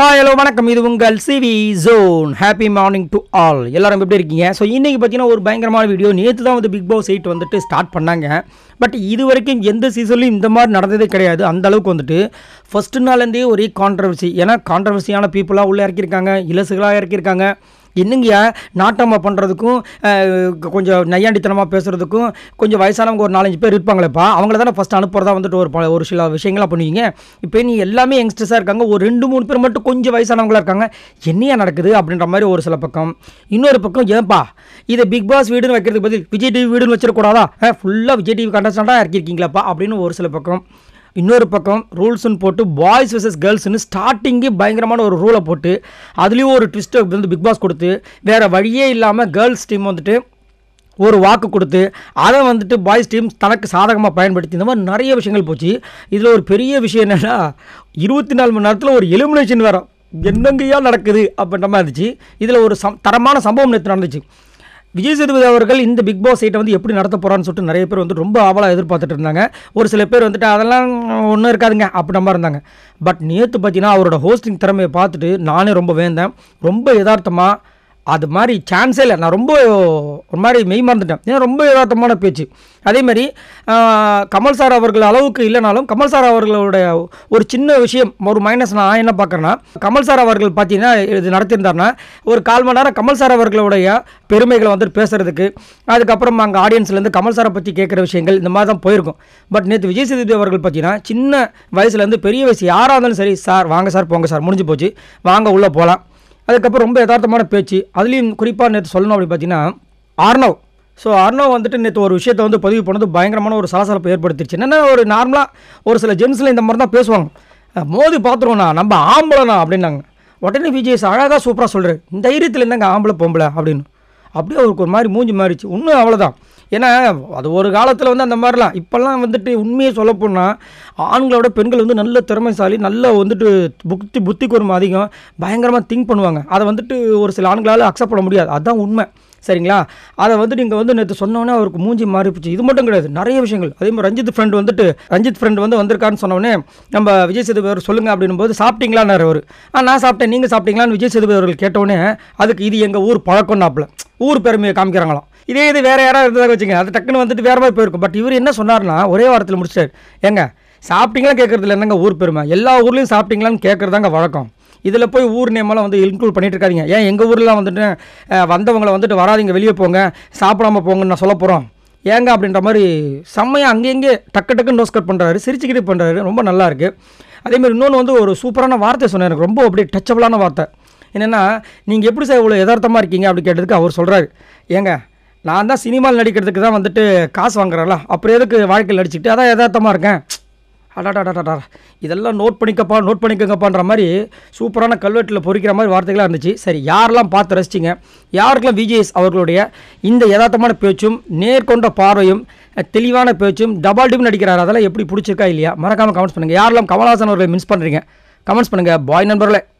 hi hello வணக்கம் இது உங்கள் CV zone happy morning to all எல்லாரும் எப்படி இருக்கீங்க ஸோ இன்றைக்கி பார்த்தீங்கன்னா ஒரு பயங்கரமான வீடியோ நேற்று தான் வந்து பிக் பாஸ் எயிட் வந்துட்டு ஸ்டார்ட் பண்ணாங்க பட் இது வரைக்கும் எந்த சீசன்லையும் இந்த மாதிரி நடந்ததே கிடையாது அந்த அளவுக்கு வந்துட்டு ஃபஸ்ட்டு நாள்லேருந்தே ஒரே கான்ட்ரவர்சி ஏன்னா கான்ட்ரவர்சியான பீப்புளாக உள்ளே இறக்கியிருக்காங்க இலசுகளாக இறக்கியிருக்காங்க என்னங்கய்யா நாட்டமாக பண்ணுறதுக்கும் கொஞ்சம் நையாண்டித்தனமாக பேசுகிறதுக்கும் கொஞ்சம் வயசானவங்க ஒரு நாலஞ்சு பேர் இருப்பாங்களேப்பா அவங்கள தானே ஃபஸ்ட் அனுப்புறதா வந்துட்டு ஒரு ப ஒரு சில விஷயங்களாக பண்ணுவீங்க இப்போ நீ எல்லாமே யங்ஸ்டர்ஸாக இருக்காங்க ஒரு ரெண்டு மூணு பேர் மட்டும் கொஞ்சம் வயசானவங்களாக இருக்காங்க என்னையா நடக்குது அப்படின்ற மாதிரி ஒரு சில பக்கம் இன்னொரு பக்கம் ஏன்பா இதை பிக் பாஸ் வீடுன்னு வைக்கிறதுக்கு பதில் விஜய் டிவி வீடுன்னு வச்சிடக்கூடாதா ஃபுல்லாக விஜய் டிவி கண்டஸ்டண்ட்டாக இறக்கிருக்கீங்களாப்பா அப்படின்னு ஒரு சில பக்கம் இன்னொரு பக்கம் ரூல்ஸ்னு போட்டு பாய்ஸ் வெர்சஸ் கேர்ள்ஸ்னு ஸ்டார்டிங்கு பயங்கரமான ஒரு ரூலை போட்டு அதுலேயும் ஒரு ட்விஸ்ட்டை வந்து பிக் பாஸ் கொடுத்து வேறு வழியே இல்லாமல் கேர்ள்ஸ் டீம் வந்துட்டு ஒரு வாக்கு கொடுத்து அதை வந்துட்டு பாய்ஸ் டீம் தனக்கு சாதகமாக பயன்படுத்தி இந்த மாதிரி நிறைய விஷயங்கள் போச்சு இதில் ஒரு பெரிய விஷயம் என்னென்னா இருபத்தி நாலு மணி நேரத்தில் ஒரு எலிமினேஷன் வேறு என்னங்கையாக நடக்குது அப்படின்ற மாதிரி இருந்துச்சு இதில் ஒரு சம் தரமான சம்பவம் நேற்று நடந்துச்சு விஜய் சேதுபதி அவர்கள் இந்த பிக் பாஸ் சீட்டை வந்து எப்படி நடத்த போகிறான்னு சொல்லிட்டு நிறைய பேர் வந்து ரொம்ப ஆவலாக எதிர்பார்த்துட்டு இருந்தாங்க ஒரு சில பேர் வந்துட்டு அதெல்லாம் ஒன்றும் இருக்காதுங்க அப்படி நம்ம இருந்தாங்க பட் நேற்று பார்த்தீங்கன்னா அவரோட ஹோஸ்டிங் திறமையை பார்த்துட்டு நானே ரொம்ப வேந்தேன் ரொம்ப யதார்த்தமாக அது மாதிரி சான்ஸே இல்லை நான் ரொம்ப ஒரு மாதிரி மெய் மறந்துட்டேன் ஏன்னா ரொம்ப யதார்த்தமான பேச்சு அதே மாதிரி கமல் சார் அவர்கள் அளவுக்கு இல்லைனாலும் கமல் சார் அவர்களுடைய ஒரு சின்ன விஷயம் ஒரு மைனஸ் நான் என்ன பார்க்குறேன்னா கமல் சார் அவர்கள் பார்த்தீங்கன்னா இது நடத்தியிருந்தாருன்னா ஒரு கால் மணி நேரம் கமல் சார் அவர்களுடைய பெருமைகளை வந்துட்டு பேசுகிறதுக்கு அதுக்கப்புறம் அங்கே ஆடியன்ஸ்லேருந்து கமல் சாரை பற்றி கேட்குற விஷயங்கள் இந்த மாதிரி தான் போயிருக்கும் பட் நேற்று விஜய் சேதுபதி அவர்கள் பார்த்தீங்கன்னா சின்ன வயசுலேருந்து பெரிய வயசு யாராக இருந்தாலும் சரி சார் வாங்க சார் போங்க சார் முடிஞ்சு போச்சு வாங்க உள்ளே போகலாம் அதுக்கப்புறம் ரொம்ப யதார்த்தமான பேச்சு அதுலேயும் குறிப்பாக நேற்று சொல்லணும் அப்படி பார்த்தீங்கன்னா ஆர்னவ் ஸோ அர்ணவ் வந்துட்டு நேற்று ஒரு விஷயத்தை வந்து பதிவு பண்ணது பயங்கரமான ஒரு சலசலப்பு ஏற்படுத்திடுச்சு என்னென்னா ஒரு நார்மலாக ஒரு சில ஜென்ஸில் இந்த மாதிரி தான் பேசுவாங்க மோதி பார்த்துருவோண்ணா நம்ம ஆம்பளைண்ணா அப்படின்னாங்க உடனே விஜய் அழகாக சூப்பராக சொல்கிறார் தைரியத்தில் இருந்தாங்க ஆம்பளை பொம்பளை அப்படின்னு அப்படியே அவருக்கு ஒரு மாதிரி மூஞ்சி மாறிச்சு இன்னும் அவ்வளோதான் ஏன்னா அது ஒரு காலத்தில் வந்து அந்த மாதிரிலாம் இப்போல்லாம் வந்துட்டு உண்மையை சொல்லப்போனால் ஆண்களோட பெண்கள் வந்து நல்ல திறமைசாலி நல்ல வந்துட்டு புத்தி புத்தி கூர்மை அதிகம் பயங்கரமாக திங்க் பண்ணுவாங்க அதை வந்துட்டு ஒரு சில ஆண்களால் அக்செப்ட் பண்ண முடியாது அதுதான் உண்மை சரிங்களா அதை வந்து நீங்கள் வந்து நேற்று சொன்னோன்னே அவருக்கு மூஞ்சி மாறிப்பிச்சு இது மட்டும் கிடையாது நிறைய விஷயங்கள் அதே மாதிரி ரஞ்சித் ஃப்ரெண்ட் வந்துட்டு ரஞ்சித் ஃப்ரெண்ட் வந்து வந்திருக்கான்னு சொன்னோடனே நம்ம விஜய் சேதுபதி அவர் சொல்லுங்கள் போது சாப்பிட்டீங்களான்னு அவர் ஆ நான் சாப்பிட்டேன் நீங்கள் சாப்பிட்டீங்களான்னு விஜய் சேதுபதி அவர்கள் கேட்டோடனே அதுக்கு இது எங்கள் ஊர் பழக்கம்னாப்பில் ஊர் பெருமையை காமிக்கிறாங்களாம் இதே இது வேறு யாராவது இருந்ததாக வச்சுங்க அது டக்குன்னு வந்துட்டு வேறு மாதிரி போயிருக்கும் பட் இவர் என்ன சொன்னார்னா ஒரே வாரத்தில் முடிச்சிட்டார் ஏங்க சாப்பிட்டீங்களா கேட்குறது என்னங்க ஊர் பெருமை எல்லா ஊர்லேயும் சாப்பிட்டீங்களான்னு கேட்குறதாங்க வழக்கம் இதில் போய் ஊர் நேமெல்லாம் வந்து இன்க்ளூட் பண்ணிகிட்டு இருக்காதிங்க ஏன் எங்கள் ஊரெலாம் வந்துட்டு வந்தவங்களை வந்துட்டு வராதிங்க வெளியே போங்க சாப்பிடாம போங்கன்னு நான் சொல்ல போகிறோம் ஏங்க அப்படின்ற மாதிரி செம்மையாக அங்கேயே டக்கு டக்குன்னு நோஸ்கட் பண்ணுறாரு சிரிச்சுக்கிட்டு பண்ணுறாரு ரொம்ப நல்லா இருக்குது அதேமாதிரி இன்னொன்று வந்து ஒரு சூப்பரான வார்த்தை சொன்னார் எனக்கு ரொம்ப அப்படியே டச்சபிளான வார்த்தை என்னென்னா நீங்கள் எப்படி சார் இவ்வளோ யதார்த்தமாக இருக்கீங்க அப்படி கேட்டதுக்கு அவர் சொல்கிறாரு ஏங்க நான் தான் சினிமாவில் நடிக்கிறதுக்கு தான் வந்துட்டு காசு வாங்குறேன்ல அப்புறம் எதுக்கு வாழ்க்கையில் நடிச்சுக்கிட்டு அதான் யதார்த்தமாக இருக்கேன் அடாடாடாடா இதெல்லாம் நோட் பண்ணிக்கப்பா நோட் பண்ணிக்கங்கப்பான்ற மாதிரி சூப்பரான கல்வெட்டில் பொறிக்கிற மாதிரி வார்த்தைகளாக இருந்துச்சு சரி யாரெல்லாம் பார்த்து ரசிச்சிங்க யாருக்கெல்லாம் விஜிஎஸ் அவர்களுடைய இந்த யதார்த்தமான பேச்சும் நேர்கொண்ட பார்வையும் தெளிவான பேச்சும் டபால் டிம் நடிக்கிறார் அதெல்லாம் எப்படி பிடிச்சிருக்கா இல்லையா மறக்காமல் கமெண்ட்ஸ் பண்ணுங்கள் யாரெல்லாம் கமல்ஹாசன் அவர்களை மிஸ் பண்ணுறீங்க கமெண்ட்ஸ் பண்ணுங்கள் பாய் நண்பர்களே